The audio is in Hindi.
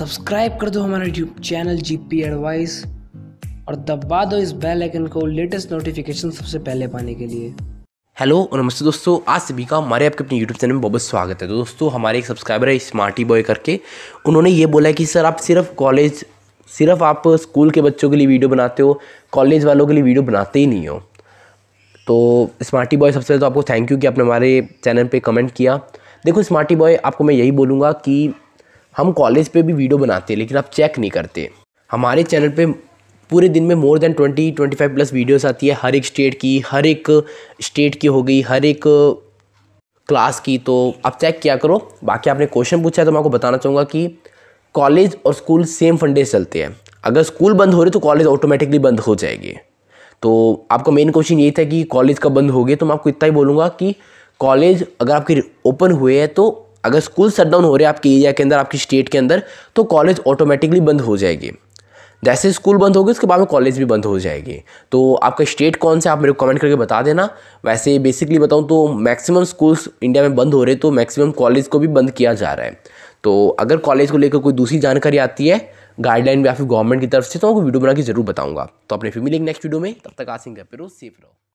सब्सक्राइब कर दो हमारा YouTube channel G P advice और दबा दो इस बेल आइकन को लेटेस्ट नोटिफिकेशन सबसे पहले पाने के लिए हेलो और नमस्ते दोस्तों आज सभी का हमारे आपके अपने यूट्यूब चैनल में बहुत स्वागत है तो दोस्तों हमारे एक सब्सक्राइबर है स्मार्टी बॉय करके उन्होंने ये बोला कि सर आप सिर्फ कॉलेज सिर्फ आप स्कूल के बच्चों के लिए वीडियो बनाते हो कॉलेज वालों के लिए वीडियो बनाते ही नहीं हो तो स्मार्टी बॉय सबसे पहले तो आपको थैंक यू कि आपने हमारे चैनल पे कमेंट किया देखो स्मार्टी बॉय आपको मैं यही बोलूँगा कि हम कॉलेज पे भी वीडियो बनाते हैं लेकिन आप चेक नहीं करते हमारे चैनल पे पूरे दिन में more than twenty twenty five plus videos आती है हर एक स्टेट की हर एक स्टेट की हो गई हर एक क्लास की तो आप चेक किया करो बाकी आपने क्वेश्चन पूछा है तो मैं आपको बताना चाहूँगा कि कॉलेज और स्कूल सेम फंडे चलते हैं अगर स्कूल बंद हो रही तो कॉलेज ऑटोमेटिकली बंद हो जाएगी तो आपका मेन क्वेश्चन यही था कि कॉलेज कब बंद हो गए तो मैं आपको इतना ही बोलूँगा कि कॉलेज अगर आपके ओपन हुए हैं तो अगर स्कूल शटडाउन हो रहे हैं आपके एरिया के अंदर आपकी स्टेट के अंदर तो कॉलेज ऑटोमेटिकली बंद हो जाएगी जैसे स्कूल बंद होगी उसके बाद में कॉलेज भी बंद हो जाएगी तो आपका स्टेट कौन सा आप मेरे को कमेंट करके बता देना वैसे बेसिकली बताऊँ तो मैक्सिमम स्कूल्स इंडिया में बंद हो रहे तो मैक्सिमम कॉलेज को भी बंद किया जा रहा है तो अगर कॉलेज को लेकर कोई दूसरी जानकारी आती है गाइडलाइन या फिर गवर्नमेंट की तरफ से तो आपको वीडियो बना के जरूर बताऊंगा तो अपने फिर मिलेंगे नेक्स्ट वीडियो में तब तक आसिंग पे रहो सेफ रहो